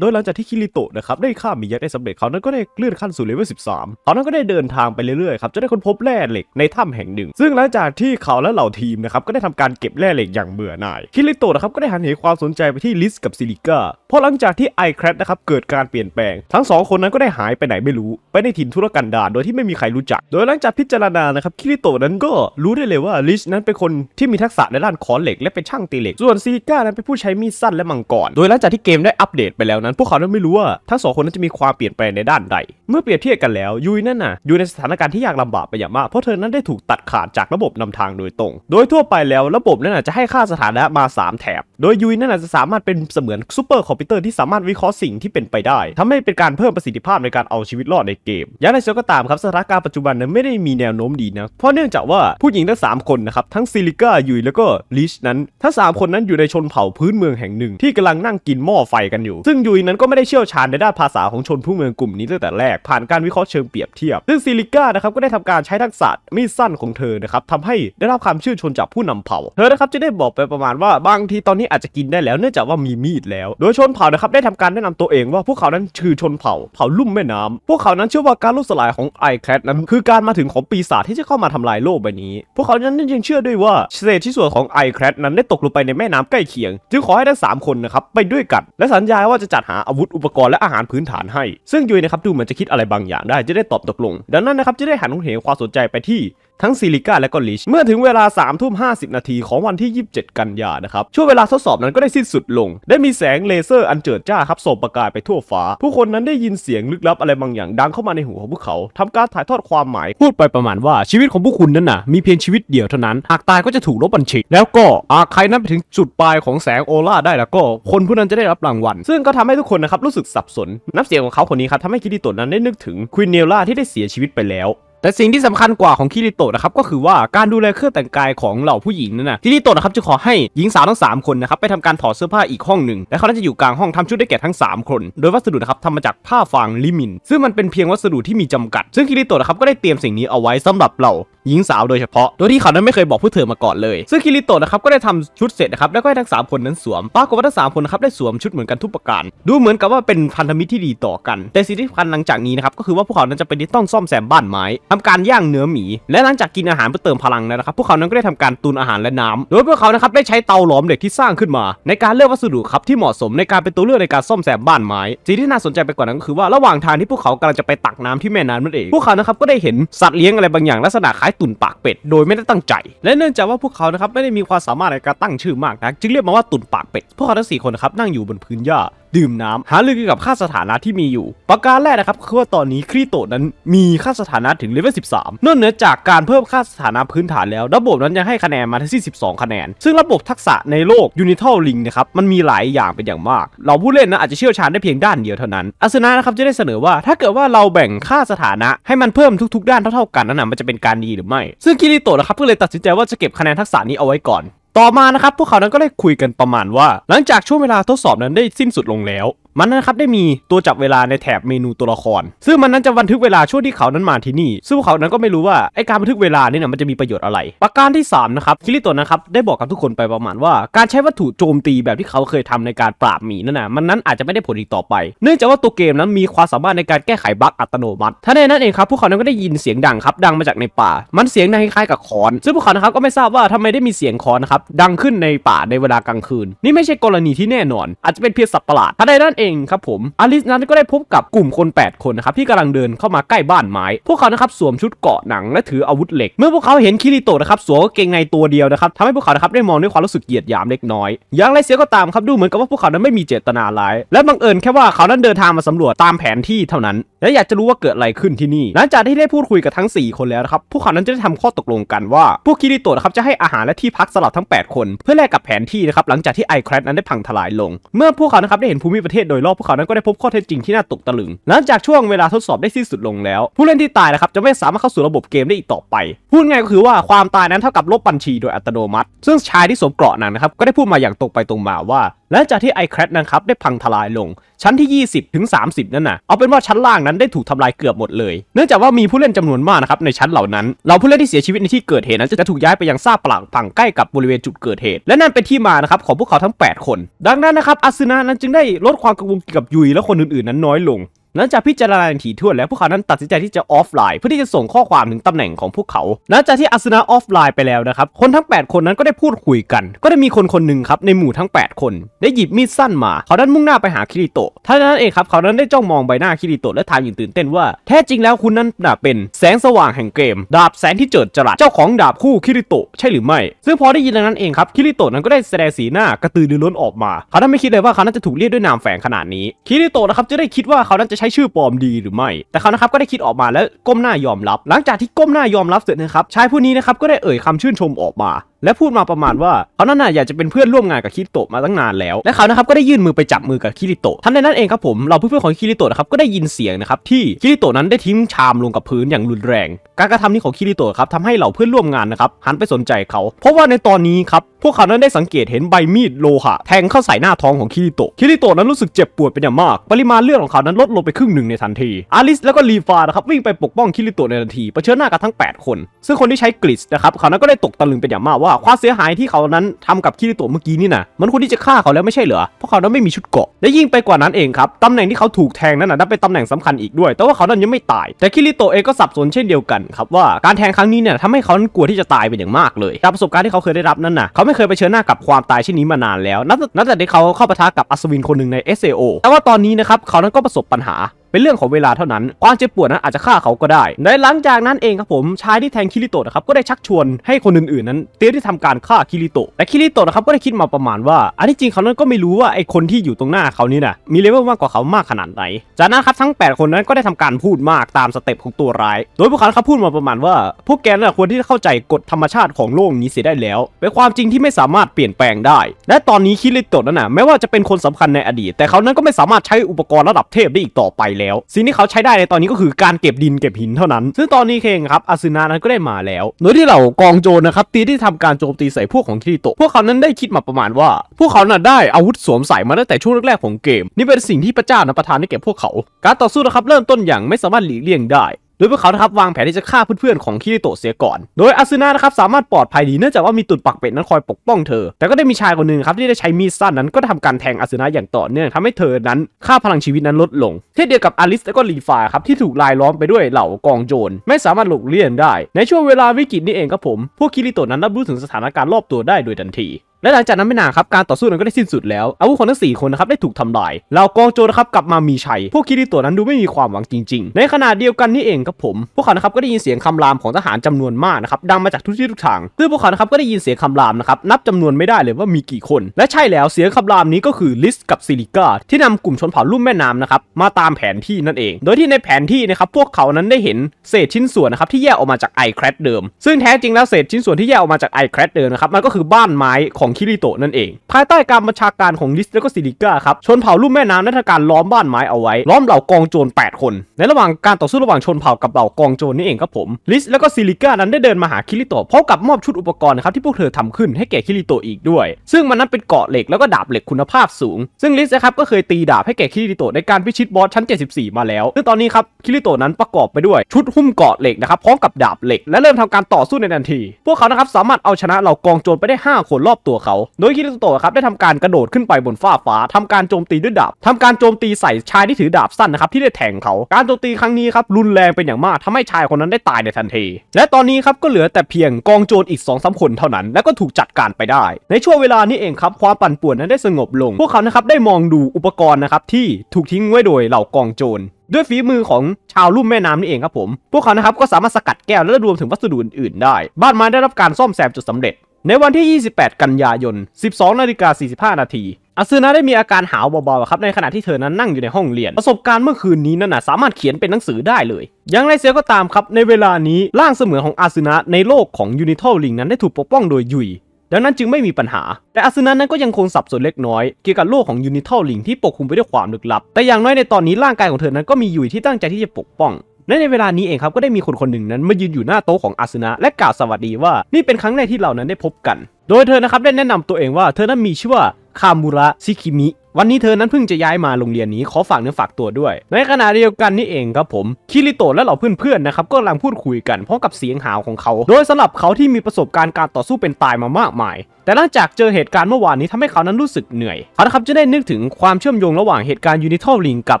โดยหลังจากที่คิริโตะนะครับได้ฆ่ามิยะได้สำเร็จเขานั้นก็ได้เลื่อนขั้นสู่เลเวล13เขานั้นก็ได้เดินทางไปเรื่อยๆครับจะได้ค้นพบแร่เหล็กในถ้ำแห่งหนึ่ง ซึ่งหลังจากที่เขาและเหล่าทีมนะครับก็ได้ทำการเก็บแร่เหล็กอย่างเบื่อหน่าย คิริโตะนะครับก็ได้หันเหความสนใจไปที่ลิสกับซิลิก้าเพราะหลังจากที่ไอแครดนะครับเกิดการเปลี่ยนแปลงทั้งสองคนนั้นก็ได้หายไปไหนไม่รู้ไปในถิ่นธุรกันดารโดยที่ไม่มีใครรู้จัก โดยหลังจากพิจารณานะครับคิริโตะนั้นก็รู้ได้เลยว่าลิสนั้นเป็นคนที่มีทักษะในด้านขอนเหล็กและเป็นช่างตีเหล็ก ส่วนซิลิก้านั้นเป็นผู้ใช้มีดสั้นและมังกรโดยหลังจากที่เกมได้อัปเดตไปแล้วนะั้นพวกเขาไม่รู้ว่า ทั้งสองคนนั้นจะมีความเปลี่ยนแปลงในด้านใด เมื่อเปรียบเทียบกันแล้วยุยนั่นน่ะอยู่ในสถานการณ์ที่ยากลำบากไปอย่างมาก เพราะเธอนั้นได้ถูกตัดขาดจากระบบนำทางโดยตรง โดยทั่วไปแล้วระบบนั้นจะให้ค่าสถานะมา 3แถบโดยยุยนั่นจะสามารถเป็นเสมือนซูเปอร์คอมพิวเตอร์ที่สามารถวิเคราะห์สิ่งที่เป็นไปได้ทำให้เป็นการเพิ่มประสิทธิภาพในการเอาชีวิตรอดในเกมอย่างไรเซยก็ตามครับสถานการณ์ปัจจุบันนั้นไม่ได้มีแนวโน้มดีนะเพราะเนื่องจากว่าผู้หญิงทั้ง3คนนะครับทั้งซิลิก้ายุยแล้วก็ลิชนั้นทั้ง3คนนั้นอยู่ในชนเผ่าพื้นเมืองแห่งหนึ่ง ที่กำลังนั่งกินหม้อไฟกันอยู่ ซึ่งยุยนั้นก็ไม่ได้เชี่ยวชาญในด้านภาษาของชนผู้เมืองกลุ่มนี้ตั้งแต่แรกผ่านการวิเคราะห์เชิงเปรียบเทียบซึ่งซิลิก้านะครับก็ได้ทำการใช้ทักษะมีดสั้นของเธอนะครับทำให้ได้รับความชื่นชมจากผู้นำเผ่า เธอนะครับจะได้บอกไปประมาณว่า บางที ตอนนี้อาจจะกินได้แล้วเนื่องจากว่ามีมีดแล้ว โดยชนเผ่านะครับได้ทำการแนะนำตัวเอง ว่าพวกเขานั้นชื่อชนเผ่าเผ่าลุ่มแม่น้ำ พวกเขานั้นเชื่อว่าการลุกสลายของไอแคทนั้น คือการมาถึงของปีศาจที่จะเข้ามาทำลายโลกใบนี้ พวกเขานั้นยังเชื่อด้วยว่าเศษที่ส่วนของไอแคทนั้นได้ตกลงไปในแม่น้ำใกล้เคียงจึงขอให้ทั้ง3คนนะครับไปด้วยกัน และสัญญาว่าจะจัดหาอาวุธอุปกรณ์และอาหารพื้นฐานให้ ซึ่งยุยนะครับดูเหมือนจะคิดอะไรบางอย่างได้จะได้ตอบตกลง ดังนั้นนะครับจะได้หันเหความสนใจไปที่ทั้งซิลิก้าและก็ลิช เมื่อถึงเวลา3ามทุ่มห้นาทีของวันที่ 27 กันยานะครับ ช่วงเวลาทดสอบนั้นก็ได้สิ้นสุดลง ได้มีแสงเลเซอร์อันเจิดจ้าครับส่งประกายไปทั่วฟ้า ผู้คนนั้นได้ยินเสียงลึกลับอะไรบางอย่างดังเข้ามาในหูของพวกเขา ทำการถ่ายทอดความหมายพูดไปประมาณว่าชีวิตของพวกคุณนั้นน่ะ มีเพียงชีวิตเดียวเท่านั้นหากตายก็จะถูกลบบัญชีแล้วก็อาใครนั้นไปถึงจุดปลายของแสงโอล่าได้แล้วก็ คนผู้นั้นจะได้รับรางวัลซึ่งก็ทำให้ทุกคนนะครับรู้สึกสับสนน้ำเสียงของเขาคนนี้ครับทำให้คิดิตะนั้นได้นึกถึงควินเนล่าที่ได้เสียชีวิตไปแล้วแต่สิ่งที่สำคัญกว่าของคิริโตะนะครับก็คือว่าการดูแลเครื่องแต่งกายของเหล่าผู้หญิงนั่นนะคิริโตะนะครับจะขอให้หญิงสาวทั้ง 3 คนนะครับไปทำการถอดเสื้อผ้าอีกห้องหนึ่งและเขาจะอยู่กลางห้องทำชุดได้แก่ทั้ง 3 คน โดยวัสดุนะครับทำมาจากผ้าฟางลิมิน ซึ่งมันเป็นเพียงวัสดุที่มีจำกัด ซึ่งคิริโตะนะครับก็ได้เตรียมสิ่งนี้เอาไว้สำหรับเหล่าหญิงสาวโดยเฉพาะ โดยที่เขานั้นไม่เคยบอกผู้เธอมาก่อนเลยซึ่งคิริโตะนะครับก็ได้ทำชุดเสร็จนะครับ แล้วก็ให้ทั้ง 3 คนนั้นสวมปรากฏว่าทั้งสามคนนะครับได้สวมชุดเหมือนกันทุกประการ ดูเหมือนกับว่าเป็นพันธมิตรที่ดีต่อกัน แต่สิ่งที่สำคัญหลังจากนี้นะครับก็คือว่าพวกเขานั้นจะเป็นที่ต้องซ่อมแซมบ้านไม้ทำการย่างเนื้อหมี และหลังจากกินอาหารเพื่อเติมพลังนะครับ พวกเขานั้นก็ได้ทำการตุนอาหารและน้ำ โดยพวกเขานะครับได้ใช้เตาหลอมเหล็กที่สร้างขึ้นมาในการเลือกวัสดุครับที่เหมาะสมในการเป็นตัวเลือกในการซ่อมแซมบ้านไม้สิ่งที่น่าสนใจไปกว่านั้นก็คือว่าระหว่างทางที่พวกเขากำลังจะไปตักน้ำที่แม่น้ำนั่นเองพวกเขานะครับก็ได้เห็นสัตว์เลี้ยงอะไรบางอย่างลักษณะคล้ายตุ่นปากเป็ด โดยไม่ได้ตั้งใจ และเนื่องจากว่าพวกเขานะครับ ไม่ได้มีความสามารถในการตั้งชื่อมากนะจึงเรียกมาว่าตุ่นปากเป็ด พวกเขาทั้งสี่คนนะครับ นั่งอยู่บนพื้นหญ้าดื่มน้ำหาลือเกี่ยวกับค่าสถานะที่มีอยู่ ประการแรกนะครับคือว่าตอนนี้ครีโตนั้นมีค่าสถานะถึงเลเวล13นอกเหนือจากการเพิ่มค่าสถานะพื้นฐานแล้ว ระบบนั้นยังให้คะแนนมาที่ 12 คะแนน ซึ่งระบบทักษะในโลกยูนิทัลลิงนะครับมันมีหลายอย่างเป็นอย่างมาก เราผู้เล่นนะอาจจะเชี่ยวชาญได้เพียงด้านเดียวเท่านั้นอัสนะนะครับจะได้เสนอว่า ถ้าเกิดว่าเราแบ่งค่าสถานะให้มันเพิ่มทุกๆด้านเท่าๆกันนั่นนะมันจะเป็นการดีหรือไม่ ซึ่งคิริโตนะครับก็เลยตัดสินใจว่าจะเก็บคะแนนทักษะนี้เอาไว้ก่อนต่อมานะครับพวกเขานั้นก็ได้คุยกันประมาณว่า หลังจากช่วงเวลาทดสอบนั้นได้สิ้นสุดลงแล้วมันนะครับ ได้มีตัวจับเวลาในแถบเมนูตัวละครซึ่งมันนั้นจะบันทึกเวลาช่วงที่เขานั้นมาที่นี่ซึ่งเขานั้นก็ไม่รู้ว่าไอการบันทึกเวลานี่นะมันจะมีประโยชน์อะไร ประการที่3นะครับคิริโตะนะครับได้บอกกับทุกคนไปประมาณว่า การใช้วัตถุโจมตีแบบที่เขาเคยทำในการปราบหมีนั่นนะมันนั้นอาจจะไม่ได้ผลอีกต่อไป เนื่องจากว่าตัวเกมนั้นมีความสามารถในการแก้ไขบั๊กอัตโนมัติท่านในนั้นเองครับพวกเขานั้นก็ได้ยินเสียงดังครับดังมาจากในป่า มันเสียงดังคล้ายๆกับคอนซึ่งพวกเขานะครับก็ไม่ทราบว่าทำไมได้มีเสียงคอนนะครับดังขึ้นในป่าในเวลากลางคืน นี่ไม่ใช่กรณีที่แน่นอนอาจจะเป็นเพียงสัตว์ประหลาดท่าในั้นเององครับผมอลิสนั้นก็ได้พบกับกลุ่มคน 8 คนนะครับที่กำลังเดินเข้ามาใกล้บ้านไม้ พวกเขานะครับสวมชุดเกาะหนังและถืออาวุธเหล็กเมื่อพวกเขาเห็นคิริโตะนะครับสวมเกงในตัวเดียวนะครับทำให้พวกเขานะครับได้มองด้วยความรู้สึกเหยียดหยามเล็กน้อย อย่างไรเสียก็ตามครับดูเหมือนกับว่าพวกเขานั้นไม่มีเจตนาร้ายและบังเอิญแค่ว่าเขานั้นเดินทางมาสำรวจตามแผนที่เท่านั้น และอยากจะรู้ว่าเกิดอะไรขึ้นที่นี่หลังจากที่ได้พูดคุยกับทั้ง 4 คนแล้วนะครับพวกเขานั้นจะได้ทำข้อตกลงกัน ว่าพวกคิริโตะนะครับจะให้อาหารและที่พักสำหรับทั้ง 8 คน เพื่อแลกกับแผนที่นะครับหลังจากที่ไอแครนั้นได้พังทลายลง เมื่อพวกเขานะครับได้เห็นภูมิประเทศโดยรอบพวกเขานั้นก็ได้พบข้อเท็จจริงที่น่าตกตะลึง หลังจากช่วงเวลาทดสอบได้สิ้นสุดลงแล้ว ผู้เล่นที่ตายนะครับ จะไม่สามารถเข้าสู่ระบบเกมได้อีกต่อไป พูดง่ายก็คือว่าความตายนั้นเท่ากับลบบัญชีโดยอัตโนมัติ ซึ่งชายที่สวมเกราะนั้นนะครับ ก็ได้พูดมาอย่างตรงไปตรงมาว่าหลังจากที่ไอแครดนะครับได้พังทลายลง ชั้นที่ 20 ถึง 30 นั่นนะเอาเป็นว่าชั้นล่างนั้นได้ถูกทำลายเกือบหมดเลย เนื่องจากว่ามีผู้เล่นจำนวนมากนะครับในชั้นเหล่านั้น เราผู้เล่นที่เสียชีวิตในที่เกิดเหตุนั้น จะถูกย้ายไปยังซากปลักพังใกล้กับบริเวณจุดเกิดเหตุ และนั่นเป็นที่มานะครับของพวกเขาทั้ง 8 คน ดังนั้นนะครับอาซึนะนั้นจึงได้ลดความกังวลเกี่ยวกับยุยและคนอื่น ๆ นั้นน้อยลงหลังจากพิจารณาถี่ถ้วนแล้วพวกเขานั้นตัดสินใจที่จะออฟไลน์เพื่อที่จะส่งข้อความถึงตำแหน่งของพวกเขาหลังจากที่อาสนะออฟไลน์ไปแล้วนะครับคนทั้ง 8 คนนั้นก็ได้พูดคุยกัน ก็ได้มีคนคนหนึ่งครับในหมู่ทั้ง 8 คนได้หยิบมีดสั้นมาเขาดันมุ่งหน้าไปหาคิริโตะท่านนั้นเองครับเขานั้นได้จ้องมองใบหน้าคิริโตะและถามอย่างตื่นเต้นว่าแท้จริงแล้วคุณนั้นน่ะเป็นแสงสว่างแห่งเกม ดาบแสงที่เจิดจรัสเจ้าของดาบคู่คิริโตะใช่หรือไม่ซึ่งพอได้ยินดังนั้นเองครับคิริโตะนั้นก็ได้แสดงสีหน้ากระตือรือร้นออกมาเขานั้นไม่คิดเลยว่าเขานั้นจะถูกเรียกด้วยนามแฝงขนาดนี้คิริโตะนะครับจะได้คิดว่าเขานั้นจะใช้ชื่อปลอมดีหรือไม่ แต่เขานะครับก็ได้คิดออกมาแล้วก้มหน้ายอมรับ หลังจากที่ก้มหน้ายอมรับเสร็จนะครับชายผู้นี้นะครับก็ได้เอ่ยคำชื่นชมออกมาและพูดมาประมาณว่าเขานั่นน่ะอยากจะเป็นเพื่อนร่วมงานกับคิริโตะมาตั้งนานแล้วและเขานะครับก็ได้ยื่นมือไปจับมือกับคิริโตะทันใดนั้นเองครับผมเราเพื่อนๆของคิริโตะนะครับก็ได้ยินเสียงนะครับที่คิริโตะนั้นได้ทิ้งชามลงกับพื้นอย่างรุนแรง การกระทำนี้ของคิริโตะครับทำให้เหล่าเพื่อนร่วมงานนะครับหันไปสนใจเขา เพราะว่าในตอนนี้ครับพวกเขานั้นได้สังเกตเห็นใบมีดโลหะแทงเข้าใส่หน้าท้องของคิริโตะคิริโตะนั้นรู้สึกเจ็บปวดเป็นอย่างมาก ปริมาณเลือดของเขานั้นลดลงไปครึ่งหนึ่งในทันทีอาริสแล้วก็ลีฟานะครับวิ่งไปปกป้องคิริโตะในทันทีเผชิญหน้ากับทั้ง 8 คน ซึ่งคนที่ใช้กริชนะครับเขานั้นก็ได้ตกตะลึงเป็นอย่างมากว่าาความเสียหายที่เขานั้นทำกับคิริโตะเมื่อกี้นี่นะมันควรที่จะฆ่าเขาแล้วไม่ใช่เหรอ เพราะเขานั้นไม่มีชุดเกาะและยิ่งไปกว่านั้นเองครับตำแหน่งที่เขาถูกแทงนั้นนะเป็นตำแหน่งสำคัญอีกด้วยแต่ว่าเขานั้นยังไม่ตาย แต่คิริโตะเองก็สับสนเช่นเดียวกันครับว่าการแทงครั้งนี้เนี่ยทำให้เขานั้นกลัวที่จะตายเป็นอย่างมากเลยจากประสบการณ์ที่เขาเคยได้รับนั้นนะเขาไม่เคยไปเชิญหน้ากับความตายเช่นนี้มานานแล้วนับแต่ที่เขาเข้าปะทะกับอัศวินคนหนึ่งใน SAO แต่ว่าตอนนี้นะครับเขานั้นก็ประสบปัญหาเป็นเรื่องของเวลาเท่านั้น ความเจ็บปวดนั้นอาจจะฆ่าเขาก็ได้ ในหลังจากนั้นเองครับผม ชายที่แทงคิริโตะนะครับก็ได้ชักชวนให้คนอื่น ๆนั้น เตรียมที่ทำการฆ่าคิริโตะแต่คิริโตะนะครับก็ได้คิดมาประมาณว่า อันที่จริงเขานั้นก็ไม่รู้ว่าไอ้คนที่อยู่ตรงหน้าเขานี่นะมีเลเวลมากกว่าเขามากขนาดไหน จากนั้นครับทั้ง 8 คนนั้นก็ได้ทำการพูดมากตามสเต็ปของตัวร้าย โดยพวกเขาครับพูดมาประมาณว่า พวกแกน้ะควรที่จะเข้าใจกฎธรรมชาติของโลกนี้เสียได้แล้ว เป็นความจริงที่ไม่สามารถเปลี่ยนแปลงได้ และตอนนี้คิริโตะนั้นนะแม้ว่าจะเป็นคนสำคัญในอดีต แต่เขานั้นก็ไม่สามารถใช้อุปกรณ์ระดับเทพได้อีกต่อไปแล้วสิ่งที่เขาใช้ได้ในตอนนี้ก็คือการเก็บดินเก็บหินเท่านั้น ซึ่งตอนนี้เคงครับอาซึนานั้นก็ได้มาแล้วโดยที่เหล่ากองโจรนะครับตีที่ทำการโจมตีใส่พวกของคิริโตะพวกเขานั้นได้คิดมาประมาณว่าพวกเขาน่ะได้อาวุธสวมใส่มาตั้งแต่ช่วงแรกๆของเกมนี่เป็นสิ่งที่พระเจ้านะประทานให้แก่พวกเขา การต่อสู้นะครับเริ่มต้นอย่างไม่สามารถหลีกเลี่ยงได้โดยพวกเขาครับวางแผนที่จะฆ่าเพื่อนๆของคิริโตะเสียก่อน โดยอาซึนะนะครับสามารถปลอดภัยดีเนื่องจากว่ามีตุ่นปักเป็ดนั้นคอยปกป้องเธอ แต่ก็ได้มีชายคนหนึ่งครับที่ได้ใช้มีดสั้นนั้นก็ทำการแทงอาซึนะอย่างต่อเนื่องทำให้เธอนั้น ค่าพลังชีวิตนั้นลดลงเช่นเดียวกับอลิสและก็ลีฟาครับที่ถูกลายล้อมไปด้วยเหล่ากองโจรไม่สามารถหลบเลี่ยงได้ ในช่วงเวลาวิกฤตนี้เองครับผมพวกคิริโตะนั้นรับรู้ถึงสถานการณ์รอบตัวได้ โดยทันทีและหลังจากนั้นไม่นานครับการต่อสู้นั้นก็ได้สิ้นสุดแล้วอาวุธของทั้ง4คนนะครับได้ถูกทำลายเหล่ากองโจนะครับกลับมามีชัยพวกคิริตัวนั้นดูไม่มีความหวังจริง ๆ ในขณะเดียวกันนี่เองครับผมพวกเขานะครับก็ได้ยินเสียงคำรามของทหารจำนวนมากนะครับดังมาจากทุกที่ทุกทางซึ่งพวกเขานะครับก็ได้ยินเสียงคำรามนะครับนับจำนวนไม่ได้เลยว่ามีกี่คน และใช่แล้วเสียงคำรามนี้ก็คือลิสกับซิลิกาที่นำกลุ่มชนเผ่าลุ่มแม่น้ำนะครับมาตามแผนที่นั่นเอง โดยที่ในแผนที่นะครับพวกเขานั้นได้เห็นเศษชิ้นส่วนนะครับที่แยกออกมาจากไอแครดเดิมซึ่งแท้จริงแล้วเศษชิ้นส่วนที่แยกออกมาจากไอแครดเดิมนะครับมันก็คือบ้านไม้ของของคิริโตะนั่นเองภายใต้การบัญชาการของลิสและก็ซิลิก้าครับ ชนเผ่าลุ่มแม่น้ำนัทการล้อมบ้านไม้เอาไว้ ล้อมเหล่ากองโจร8คน ในระหว่างการต่อสู้ระหว่างชนเผ่ากับเหล่ากองโจรนี่เองครับผมลิสและก็ซิลิก้านั้นได้เดินมาหาคิริโตะพร้อมกับมอบชุดอุปกรณ์ครับที่พวกเธอทำขึ้นให้แก่คิริโตะอีกด้วย ซึ่งมันนั้นเป็นเกาะเหล็กแล้วก็ดาบเหล็กคุณภาพสูง ซึ่งลิสนะครับก็เคยตีดาบให้แก่คิริโตะในการพิชิตบอสชั้น74มาแล้วซึ่งตอนนี้ครับคิริโตะนั้นประกอบไปด้วยชุดหุ้มเกาะเหล็กนะครับพร้อมกับดาบเหล็กและเริ่มทำการต่อสู้ในทันที พวกเขานะครับสามารถเอาชนะเหล่ากองโจรไปได้5คนรอบตัวเขาโดยคิริโตะครับได้ทำการกระโดดขึ้นไปบนฟ้าฟ้า ทำการโจมตีด้วยดาบทำการโจมตีใส่ชายที่ถือดาบสั้นนะครับที่ได้แทงเขา การโจมตีครั้งนี้ครับรุนแรงเป็นอย่างมากทำให้ชายคนนั้นได้ตายในทันทีและตอนนี้ครับก็เหลือแต่เพียงกองโจรอีก2อสาคนเท่านั้น และก็ถูกจัดการไปได้ ในช่วงเวลานี้เองครับความปั่นป่วนนั้นได้สงบลง พวกเขานะครับได้มองดูอุปกรณ์นะครับที่ถูกทิ้งไว้โดยเหล่ากองโจรด้วยฝีมือของชาวลุ่มแม่น้ำนี่เองครับผม พวกเขานะครับก็สามารถสกัดแก้วและรวมถึงวัสดุอื่นๆได้บ้านไม้ได้รับการซ่อมแซมจนสำเร็จในวันที่ 28 กันยายน 12นาฬิกา45นาทีอาซึนะได้มีอาการหาวเบาๆครับ ในขณะที่เธอนั้นนั่งอยู่ในห้องเรียน ประสบการณ์เมื่อคืนนี้นั่นนะสามารถเขียนเป็นหนังสือได้เลย อย่างไรเสียก็ตามครับ ในเวลานี้ ร่างเสมือนของอาซึนะในโลกของยูนิทัลลิงนั้นได้ถูกปกป้องโดยยุย ดังนั้นจึงไม่มีปัญหา แต่อาซึนะนั้นก็ยังคงสับสนเล็กน้อยเกี่ยวกับโลกของยูนิทัลลิงที่ปกคลุมไปด้วยความลึกลับ แต่อย่างน้อยในตอนนี้ร่างกายของเธอนั้นก็มียุยที่ตั้งใจที่จะปกป้องและในเวลานี้เองครับก็ได้มีคนคนหนึ่งนั้นมายืนอยู่หน้าโต๊ะของอาซนะและกล่าวสวัสดีว่านี่เป็นครั้งแรกที่เรานั้นได้พบกัน โดยเธอนะครับได้แนะนำตัวเองว่าเธอนั้นมีชื่อว่าคามูระซิคิมิวันนี้เธอนั้นเพิ่งจะย้ายมาโรงเรียนนี้ขอฝากเนื้อฝากตัวด้วย ในขณะเดียวกันนี่เองครับผม คิริโตะและเหล่าเพื่อนๆนะครับก็กำลังพูดคุยกันพร้อมกับเสียงหาวของเขา โดยสำหรับเขาที่มีประสบการณ์การต่อสู้เป็นตายมามากมาย แต่หลังจากเจอเหตุการณ์เมื่อวานนี้ทำให้เขานั้นรู้สึกเหนื่อยเขาครับจะได้นึกถึงความเชื่อมโยงระหว่างเหตุการณ์ยูนิทอลลิงกับ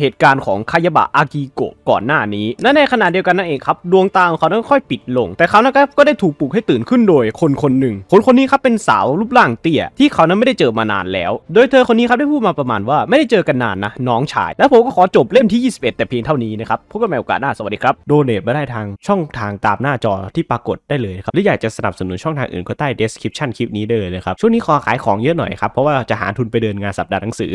เหตุการณ์ของคายาบะอากิโกะก่อนหน้านี้ และในขณะเดียวกันนั่นเองครับ ดวงตาของเขานั้นค่อยปิดลง แต่เขานะครับก็ได้ถูกปลุกให้ตื่นขึ้นโดย คนคนหนึ่งคนคนนี้ครับเป็นสาวรูปร่างเตี้ย ที่เขานั้นไม่ได้เจอมานานแล้ว โดยเธอคนนี้ครับได้พูดมาประมาณว่าไม่ได้เจอกันนานนะ น้องชายและผมก็ขอจบเล่มที่ 21 แต่เพียงเท่านี้นะครับพบกันใหม่โอกาสหน้าสวัสดีครับ โดเนทมาได้ทางช่องทางตามหน้าจอที่ปรากฏได้เลยครับ หรืออยากจะสนับสนุนช่องทางอื่นก็ใต้ description คลิปนี้เลยนะครับ ช่วงนี้ขอขายของเยอะหน่อยครับ เพราะว่าจะหาทุนไปเดินงานสัปดาห์หนังสือ